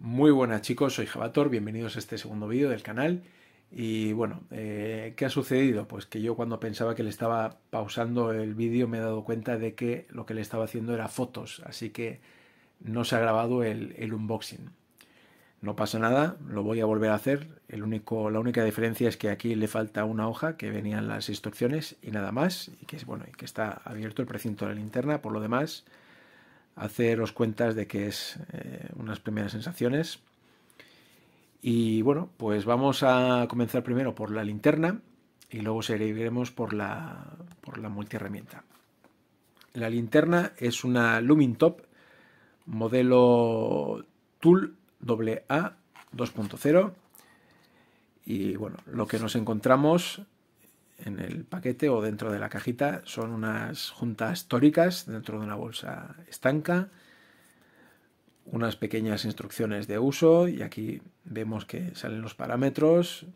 Muy buenas chicos, soy Javator, bienvenidos a este segundo vídeo del canal. Y bueno, eh, ¿qué ha sucedido? Pues que yo cuando pensaba que le estaba pausando el vídeo me he dado cuenta de que lo que le estaba haciendo era fotos, así que no se ha grabado el unboxing no pasa nada, lo voy a volver a hacer. El único, la única diferencia es que aquí le falta una hoja que venían las instrucciones y nada más, y que, bueno, y que está abierto el precinto de la linterna. Por lo demás, haceros cuentas de que es eh, unas primeras sensaciones. Y bueno, pues vamos a comenzar primero por la linterna y luego seguiremos por la, por la multiherramienta. La linterna es una Lumin Top modelo Tool AA 2.0 y bueno, lo que nos encontramos en el paquete o dentro de la cajita son unas juntas tóricas dentro de una bolsa estanca, unas pequeñas instrucciones de uso y aquí vemos que salen los parámetros,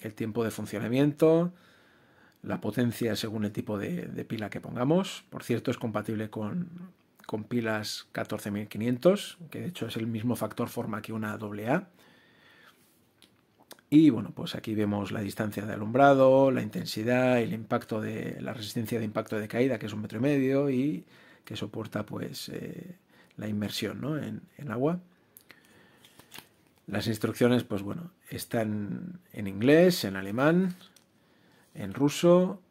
el tiempo de funcionamiento, la potencia según el tipo de, de pila que pongamos. Por cierto, es compatible con con pilas 14500, que de hecho es el mismo factor forma que una AA. Y bueno, pues aquí vemos la distancia de alumbrado, la intensidad, el impacto de la resistencia de impacto de caída, que es un metro y medio, y que soporta pues eh, la inmersión ¿no? en, en, agua. Las instrucciones, pues bueno, están en inglés, en alemán, en ruso,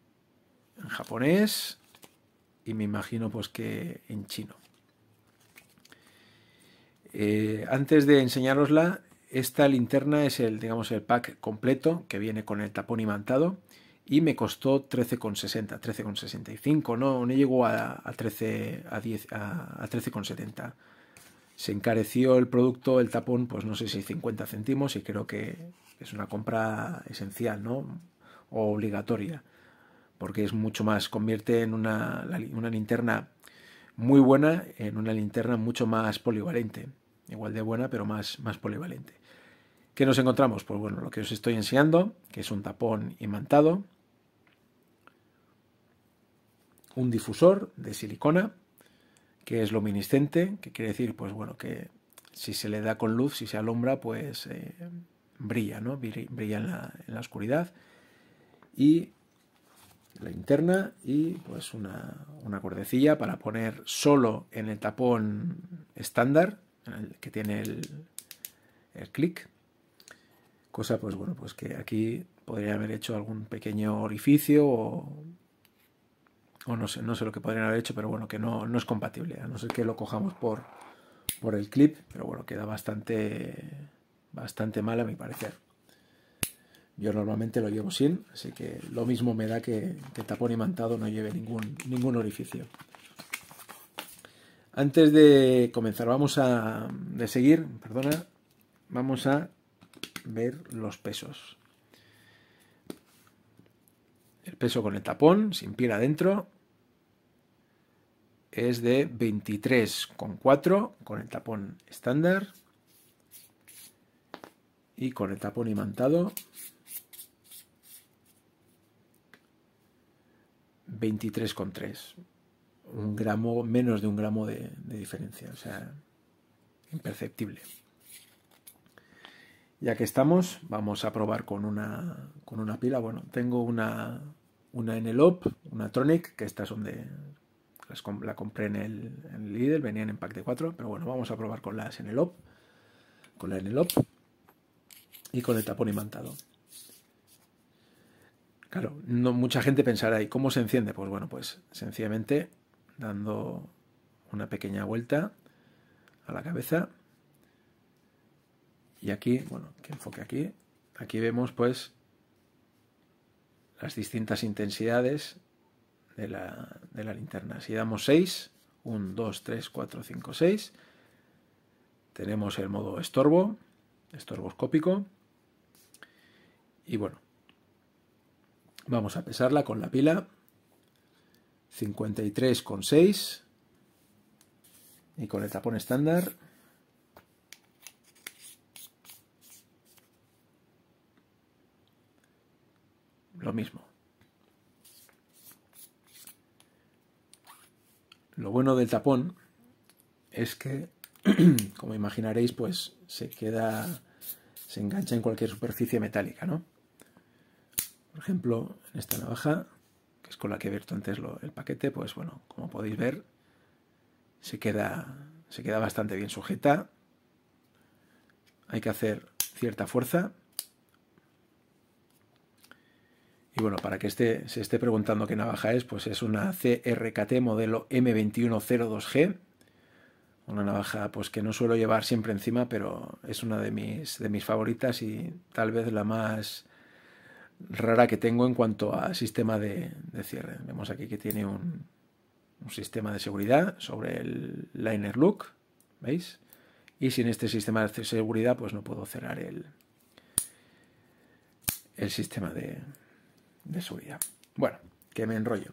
en japonés, y me imagino pues que en chino. Eh, antes de enseñarosla, esta linterna es el, digamos, el pack completo que viene con el tapón imantado y me costó 13,60, 13,65, no, no llegó a, 13 a 10 13,70. Se encareció el producto, el tapón, pues no sé si 50 céntimos y creo que es una compra esencial, ¿no? O obligatoria porque es mucho más, convierte en una, linterna muy buena en una linterna mucho más polivalente, igual de buena pero más, más polivalente. ¿Qué nos encontramos? Pues bueno, lo que os estoy enseñando, que es un tapón imantado, un difusor de silicona, que es luminiscente, que quiere decir, pues bueno, que si se le da con luz, si se alumbra, pues eh, brilla, ¿no? Brilla en la, en la oscuridad. Y la interna y pues una, una cordecilla para poner solo en el tapón estándar que tiene el, el clic. Cosa pues bueno, pues que aquí podría haber hecho algún pequeño orificio o, no sé, no sé lo que podrían haber hecho, pero bueno, que no, no es compatible, a no ser que lo cojamos por, por el clip, pero bueno, queda bastante, bastante mal a mi parecer. Yo normalmente lo llevo sin, así que lo mismo me da que, el tapón imantado no lleve ningún, ningún orificio. Antes de comenzar, vamos a de seguir, perdona, vamos a ver los pesos. El peso con el tapón, sin piel adentro, es de 23,4 con el tapón estándar y con el tapón imantado 23,3. Un gramo, menos de un gramo de, diferencia. O sea, imperceptible. Ya que estamos, vamos a probar con una, con una pila. Bueno, tengo una, una OP, una Tronic, que estas son de... Las, la compré en el, Lidl, venían en pack de 4, pero bueno, vamos a probar con las Enelop. con la NLOP y con el tapón imantado. Claro, no, mucha gente pensará, ¿y cómo se enciende? Pues bueno, pues sencillamente dando una pequeña vuelta a la cabeza. Y aquí, bueno, que enfoque aquí. Aquí vemos pues las distintas intensidades de la linterna. Si damos 6, 1, 2, 3, 4, 5, 6, tenemos el modo estorbo, estorboscópico. Y bueno, Vamos a pesarla con la pila. 53,6. Y con el tapón estándar. lo mismo. Lo bueno del tapón es que, como imaginaréis, pues se queda, se engancha en cualquier superficie metálica, ¿no? Por ejemplo, en esta navaja, que es con la que he abierto antes el paquete, pues bueno, como podéis ver, se queda, se queda bastante bien sujeta. Hay que hacer cierta fuerza. Y bueno, para que esté, se esté preguntando qué navaja es, pues es una CRKT modelo M2102G. Una navaja pues que no suelo llevar siempre encima, pero es una de mis, de mis favoritas y tal vez la más rara que tengo en cuanto a sistema de, cierre. Vemos aquí que tiene un, sistema de seguridad sobre el liner look, ¿veis? Y sin este sistema de seguridad pues no puedo cerrar el, el sistema de, seguridad. Bueno, que me enrollo.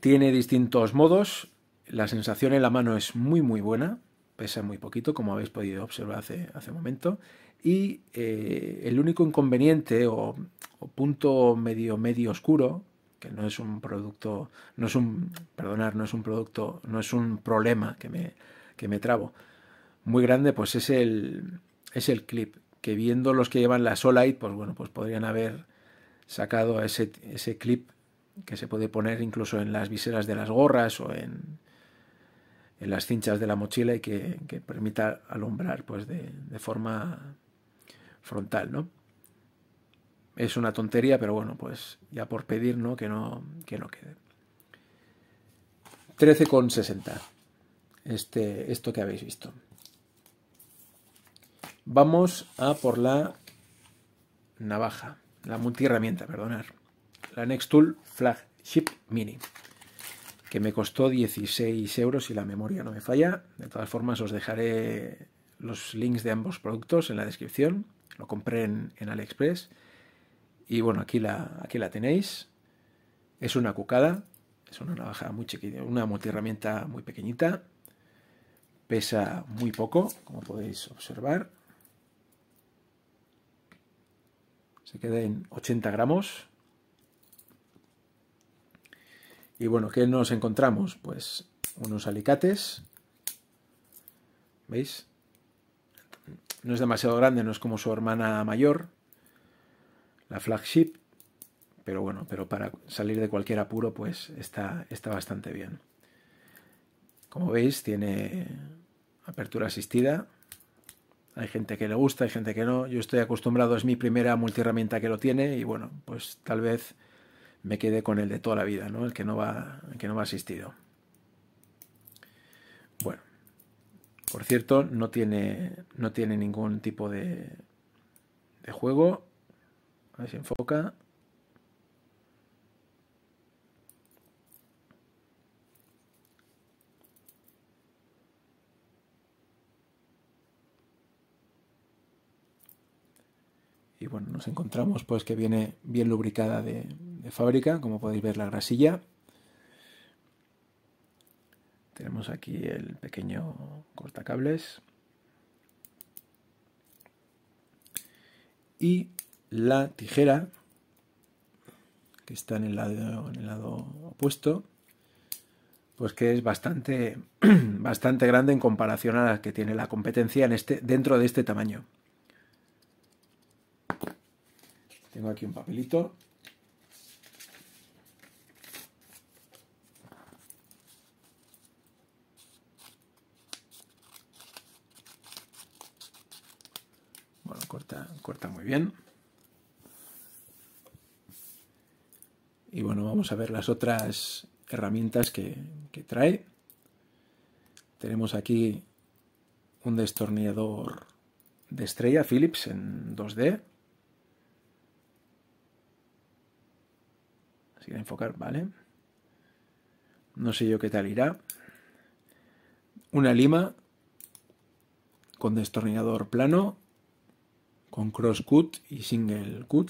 Tiene distintos modos. La sensación en la mano es muy muy buena. Pesa muy poquito, como habéis podido observar hace, hace un momento. Y eh, el único inconveniente o, punto medio medio oscuro, que no es un producto, no es un, perdonar, no es un producto, no es un problema que me, me trabo, muy grande, pues es el, es el clip, que viendo los que llevan la Solite, pues bueno, pues podrían haber sacado ese, ese clip que se puede poner incluso en las viseras de las gorras o en, en las cinchas de la mochila y que, permita alumbrar pues de forma frontal, ¿no? Es una tontería, pero bueno, pues ya por pedir, ¿no? Que no, que no quede. 13,60. Este, esto que habéis visto. Vamos a por la navaja, la multiherramienta, perdonar. La next tool Flagship Mini, que me costó 16 euros y la memoria no me falla. De todas formas, os dejaré los links de ambos productos en la descripción. Lo compré en, AliExpress. Y bueno, aquí la, aquí la tenéis. Es una cucada. Es una navaja muy chiquita, una multiherramienta muy pequeñita. Pesa muy poco, como podéis observar. Se queda en 80 gramos. Y bueno, ¿qué nos encontramos? Pues unos alicates. ¿Veis? No es demasiado grande, no es como su hermana mayor, la flagship, pero bueno, pero para salir de cualquier apuro pues está, está bastante bien. Como veis tiene apertura asistida, hay gente que le gusta, hay gente que no. Yo estoy acostumbrado, es mi primera multiherramienta que lo tiene y bueno, pues tal vez me quede con el de toda la vida, ¿no? El que no va, el que no va asistido. Por cierto, no tiene, no tiene ningún tipo de, juego. A ver si enfoca. y bueno, nos encontramos pues que viene bien lubricada de, de, fábrica, como podéis ver la grasilla. Tenemos aquí el pequeño cortacables. Y la tijera, que está en el lado, en el lado opuesto, pues que es bastante, bastante grande en comparación a la que tiene la competencia en este, dentro de este tamaño. Tengo aquí un papelito corta, muy bien. Y bueno, vamos a ver las otras herramientas que, que trae. Tenemos aquí un destornillador de estrella Philips en 2D. así que enfocar, vale. No sé yo qué tal irá. Una lima con destornillador plano con cross y single cut.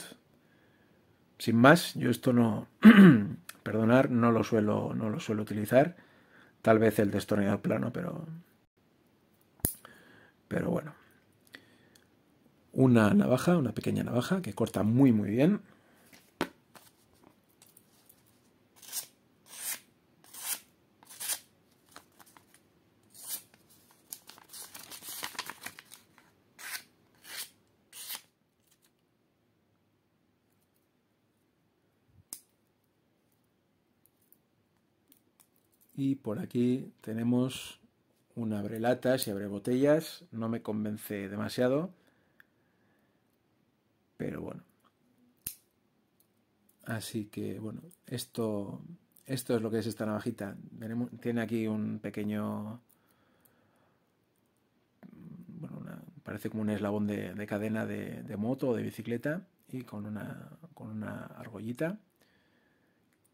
Sin más, yo esto no, perdonar, no lo suelo, no lo suelo utilizar. Tal vez el destornillador plano, pero, pero bueno. Una navaja, una pequeña navaja que corta muy muy bien. Y por aquí tenemos un abre y abre botellas. No me convence demasiado. Pero bueno. Así que bueno, esto, esto es lo que es esta navajita. tiene aquí un pequeño... Bueno, parece como un eslabón de, cadena de, moto o de bicicleta y con con una argollita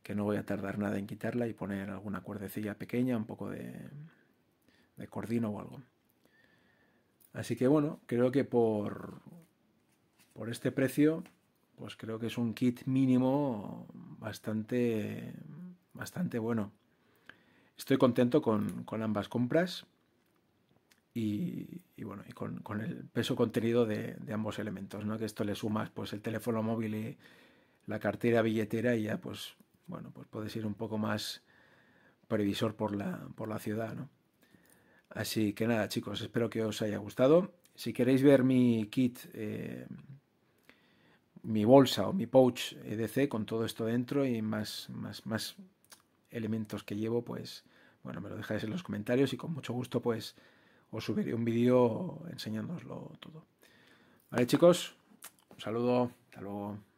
que no voy a tardar nada en quitarla y poner alguna cuerdecilla pequeña, un poco de, cordino o algo. Así que bueno, creo que por, por este precio, pues creo que es un kit mínimo bastante, bastante bueno. Estoy contento con, con ambas compras y, y bueno, y con, con, el peso contenido de, de, ambos elementos, ¿no? Que esto le sumas pues el teléfono móvil y la cartera billetera y ya pues bueno, pues puedes ir un poco más previsor por la, ciudad, ¿no? Así que nada, chicos, espero que os haya gustado. Si queréis ver mi kit, eh, mi bolsa o mi pouch EDC con todo esto dentro y más, más, más elementos que llevo, pues bueno, me lo dejáis en los comentarios y con mucho gusto pues os subiré un vídeo enseñándoslo todo. Vale chicos, un saludo, hasta luego.